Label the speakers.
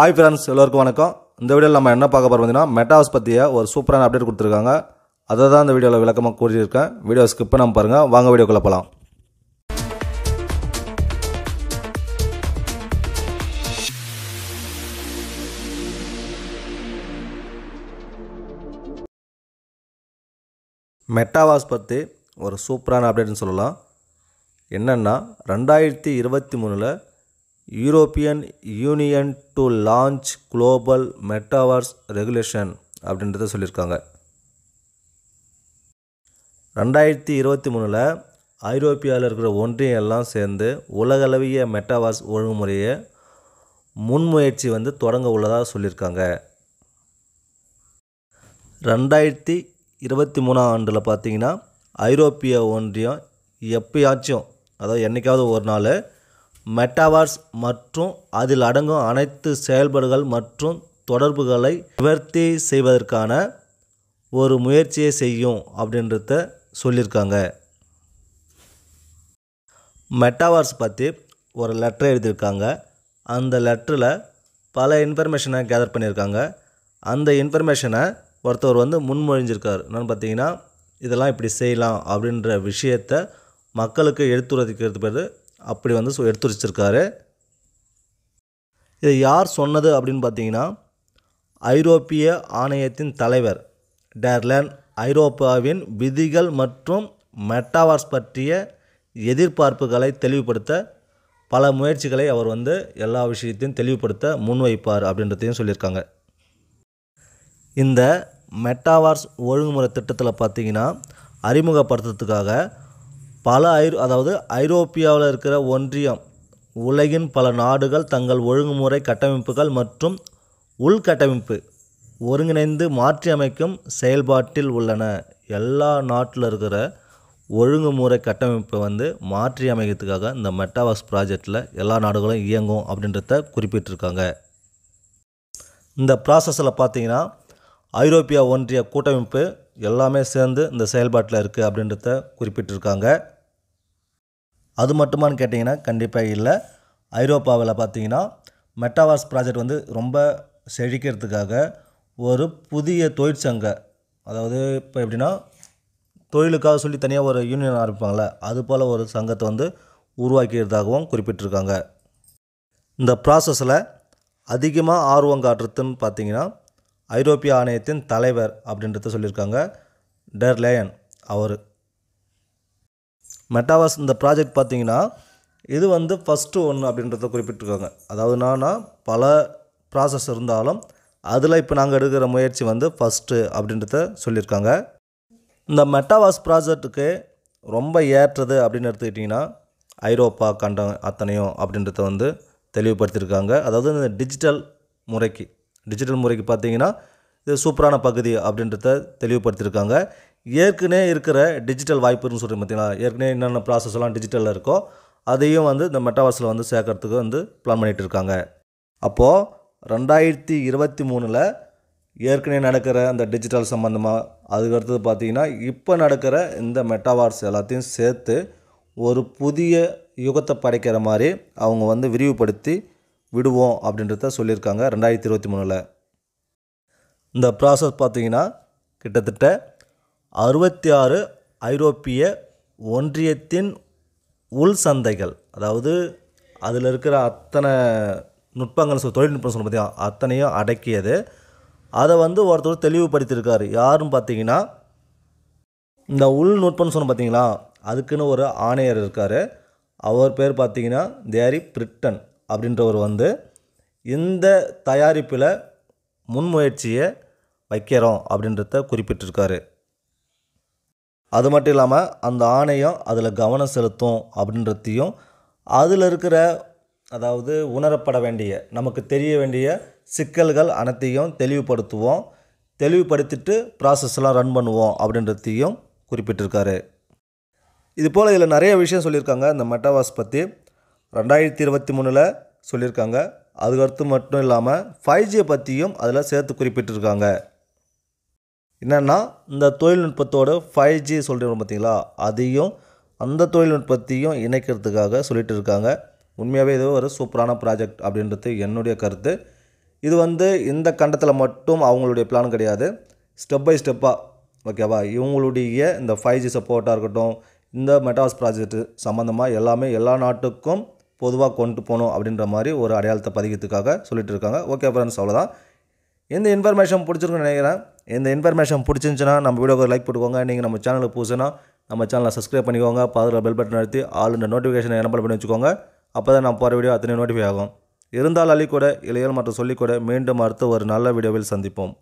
Speaker 1: hi friends எல்லோருக்கும் வணக்கம் இந்த வீடியோவில் நம்ம என்ன பார்க்க போகிறோம் பார்த்தீங்கன்னா மெட்டாஸ் பற்றிய ஒரு சூப்பரான அப்டேட் கொடுத்துருக்காங்க அதை தான் இந்த வீடியோவில் விளக்கமாக கூறியிருக்கேன் வீடியோ ஸ்கிப் பண்ணாமல் பாருங்கள் வாங்க வீடியோக்குள்ளே போகலாம் மெட்டாவாஸ் பற்றி ஒரு சூப்பரான அப்டேட்னு சொல்லலாம் என்னென்னா ரெண்டாயிரத்தி இருபத்தி மூணில் European union to launch global metaverse regulation அப்படின்றத சொல்லியிருக்காங்க ரெண்டாயிரத்தி இருபத்தி மூணில் ஐரோப்பியாவில் இருக்கிற ஒன்றியம் எல்லாம் சேர்ந்து உலகளவிய மெட்டாவாஸ் ஒழுங்குமுறையை முன்முயற்சி வந்து தொடங்க உள்ளதாக சொல்லியிருக்காங்க ரெண்டாயிரத்தி இருபத்தி மூணாம் ஆண்டில் பார்த்தீங்கன்னா ஐரோப்பிய ஒன்றியம் எப்பயாச்சும் அதாவது என்றைக்காவது ஒரு நாள் மெட்டாவர்ஸ் மற்றும் அதில் அடங்கும் அனைத்து செயல்பாடுகள் மற்றும் தொடர்புகளை நிவர்த்தி செய்வதற்கான ஒரு முயற்சியை செய்யும் அப்படின்றத சொல்லியிருக்காங்க மெட்டாவர்ஸ் பற்றி ஒரு லெட்டர் எழுதியிருக்காங்க அந்த லெட்டரில் பல இன்ஃபர்மேஷனை கேதர் பண்ணியிருக்காங்க அந்த இன்ஃபர்மேஷனை ஒருத்தவர் வந்து முன்மொழிஞ்சிருக்கார் என்னென்னு பார்த்தீங்கன்னா இதெல்லாம் இப்படி செய்யலாம் அப்படின்ற விஷயத்த மக்களுக்கு எடுத்துரைக்கிறது பேர் அப்படி வந்து எடுத்து வச்சுருக்காரு இதை யார் சொன்னது அப்படின்னு பார்த்தீங்கன்னா ஐரோப்பிய ஆணையத்தின் தலைவர் டேர்லேன் ஐரோப்பாவின் விதிகள் மற்றும் மெட்டாவார்ஸ் பற்றிய எதிர்பார்ப்புகளை தெளிவுபடுத்த பல முயற்சிகளை அவர் வந்து எல்லா விஷயத்தையும் தெளிவுபடுத்த முன்வைப்பார் அப்படின்றதையும் சொல்லியிருக்காங்க இந்த மெட்டாவார்ஸ் ஒழுங்குமுறை திட்டத்தில் பார்த்திங்கன்னா அறிமுகப்படுத்துறதுக்காக பல ஐரோ அதாவது ஐரோப்பியாவில் இருக்கிற ஒன்றியம் உலகின் பல நாடுகள் தங்கள் ஒழுங்குமுறை கட்டமைப்புகள் மற்றும் உள்கட்டமைப்பு ஒருங்கிணைந்து மாற்றியமைக்கும் செயல்பாட்டில் உள்ளன எல்லா நாட்டில் இருக்கிற ஒழுங்குமுறை கட்டமைப்பை வந்து மாற்றி அமைக்கிறதுக்காக இந்த மெட்டாவாஸ் ப்ராஜெக்டில் எல்லா நாடுகளும் இயங்கும் அப்படின்றத குறிப்பிட்டிருக்காங்க இந்த ப்ராசஸில் பார்த்தீங்கன்னா ஐரோப்பிய ஒன்றிய கூட்டமைப்பு எல்லாமே சேர்ந்து இந்த செயல்பாட்டில் இருக்குது அப்படின்றத குறிப்பிட்டிருக்காங்க அது மட்டுமான்னு கேட்டிங்கன்னா கண்டிப்பாக இல்லை ஐரோப்பாவில் பார்த்தீங்கன்னா மெட்டாவாஸ் ப்ராஜெக்ட் வந்து ரொம்ப செழிக்கிறதுக்காக ஒரு புதிய தொழிற்சங்க அதாவது இப்போ எப்படின்னா தொழிலுக்காக சொல்லி தனியாக ஒரு யூனியன் ஆரம்பிப்பாங்கள்ல அது போல் ஒரு சங்கத்தை வந்து உருவாக்கியதாகவும் குறிப்பிட்டிருக்காங்க இந்த ப்ராசஸில் அதிகமாக ஆர்வம் காட்டுறதுன்னு பார்த்தீங்கன்னா ஐரோப்பிய ஆணையத்தின் தலைவர் அப்படின்றத சொல்லியிருக்காங்க டர் லேயன் அவர் மெட்டாவாஸ் இந்த ப்ராஜெக்ட் பார்த்தீங்கன்னா இது வந்து ஃபஸ்ட்டு ஒன்று அப்படின்றத குறிப்பிட்டிருக்காங்க அதாவது என்னன்னா பல ப்ராசஸ் இருந்தாலும் அதில் இப்போ நாங்கள் எடுக்கிற முயற்சி வந்து ஃபஸ்ட்டு அப்படின்றத சொல்லியிருக்காங்க இந்த மெட்டாவாஸ் ப்ராஜெக்ட்டுக்கு ரொம்ப ஏற்றது அப்படின்னு எடுத்துக்கிட்டிங்கன்னா ஐரோப்பா கண்டம் அத்தனையும் அப்படின்றத வந்து தெளிவுபடுத்தியிருக்காங்க அதாவது இந்த டிஜிட்டல் முறைக்கு டிஜிட்டல் முறைக்கு பார்த்தீங்கன்னா இது சூப்பரான பகுதி அப்படின்றத தெளிவுபடுத்தியிருக்காங்க ஏற்கனவே இருக்கிற டிஜிட்டல் வாய்ப்புன்னு சொல்லி பார்த்தீங்களா ஏற்கனவே என்னென்ன ப்ராசஸ்லாம் டிஜிட்டலில் இருக்கோ அதையும் வந்து இந்த மெட்டாவாஸில் வந்து சேர்க்கறதுக்கு வந்து பிளான் பண்ணிகிட்டு இருக்காங்க அப்போது ரெண்டாயிரத்தி இருபத்தி மூணில் ஏற்கனவே நடக்கிற அந்த டிஜிட்டல் சம்மந்தமாக அதுக்கடுத்தது பார்த்திங்கன்னா இப்போ நடக்கிற இந்த மெட்டாவார்ஸ் எல்லாத்தையும் சேர்த்து ஒரு புதிய யுகத்தை படைக்கிற மாதிரி அவங்க வந்து விரிவுபடுத்தி விடுவோம் அப்படின்றத சொல்லியிருக்காங்க ரெண்டாயிரத்தி இருபத்தி மூணில் இந்த ப்ராசஸ் பார்த்திங்கன்னா கிட்டத்தட்ட அறுபத்தி ஆறு ஐரோப்பிய ஒன்றியத்தின் உள் சந்தைகள் அதாவது அதில் இருக்கிற அத்தனை நுட்பங்கள் சொல் தொழில்நுட்பம் சொல்ல பார்த்தீங்கன்னா அத்தனையும் அடக்கியது அதை வந்து ஒருத்தர் தெளிவுபடுத்தியிருக்காரு யாருன்னு பார்த்தீங்கன்னா இந்த உள் நுட்பம்னு சொன்ன பார்த்தீங்களா அதுக்குன்னு ஒரு ஆணையர் இருக்கார் அவர் பேர் பார்த்தீங்கன்னா தேரி பிரிட்டன் அப்படின்றவர் வந்து இந்த தயாரிப்பில் முன்முயற்சியை வைக்கிறோம் அப்படின்றத குறிப்பிட்டிருக்காரு அது மட்டும் இல்லாமல் அந்த ஆணையம் அதில் கவனம் செலுத்தும் அப்படின்றதையும் அதில் இருக்கிற அதாவது உணரப்பட வேண்டிய நமக்கு தெரிய வேண்டிய சிக்கல்கள் அனைத்தையும் தெளிவுபடுத்துவோம் தெளிவுபடுத்திட்டு ப்ராசஸ்லாம் ரன் பண்ணுவோம் அப்படின்றதையும் குறிப்பிட்டிருக்காரு இது போல் இதில் நிறைய விஷயம் சொல்லியிருக்காங்க இந்த மெட்டாவாஸ் பற்றி ரெண்டாயிரத்தி இருபத்தி மூணில் சொல்லியிருக்காங்க அதுக்கடுத்து மட்டும் இல்லாமல் ஃபைவ் ஜியை பற்றியும் அதில் சேர்த்து குறிப்பிட்டிருக்காங்க என்னென்னா இந்த தொழில்நுட்பத்தோடு ஃபைவ் ஜி சொல்கிறோம் பார்த்தீங்களா அதையும் அந்த தொழில்நுட்பத்தையும் இணைக்கிறதுக்காக சொல்லிட்டு இருக்காங்க உண்மையாகவே இது ஒரு சூப்பரான ப்ராஜெக்ட் அப்படின்றது என்னுடைய கருத்து இது வந்து இந்த கண்டத்தில் மட்டும் அவங்களுடைய பிளான் கிடையாது ஸ்டெப் பை ஸ்டெப்பாக ஓகேவா இவங்களுடைய இந்த ஃபைவ் ஜி சப்போர்ட்டாக இருக்கட்டும் இந்த மெட்டாஸ் ப்ராஜெக்ட் சம்மந்தமாக எல்லாமே எல்லா நாட்டுக்கும் பொதுவாக கொண்டு போகணும் அப்படின்ற மாதிரி ஒரு அடையாளத்தை பதிக்கிறதுக்காக சொல்லிட்டு இருக்காங்க ஓகே ஃப்ரெண்ட்ஸ் அவ்வளோதான் எந்த இன்ஃபர்மேஷன் பிடிச்சிருக்குன்னு நினைக்கிறேன் இந்த இன்ஃபர்மேஷன் பிடிச்சிருந்துச்சுன்னா நம்ம வீடியோக்கு லைக் போட்டுக்கோங்க நீங்கள் நம்ம சேனலுக்கு புதுசுனா நம்ம சேனலை சப்ஸ்கிரைப் பண்ணிக்கோங்க பாதுகாப்பு பெல் பட்டன் அழுத்தி ஆல் இந்த நோட்டிஃபிகேஷனை எனப்பல் பண்ணி வச்சுக்கோங்க அப்போ தான் நான் போகிற வீடியோ அத்தனை நோட்டிஃபை ஆகும் இருந்தால் அள்ளிக்கூட இளையல் மற்றும் சொல்லிக்கூட மீண்டும் அடுத்த ஒரு நல்ல வீடியோவில் சந்திப்போம்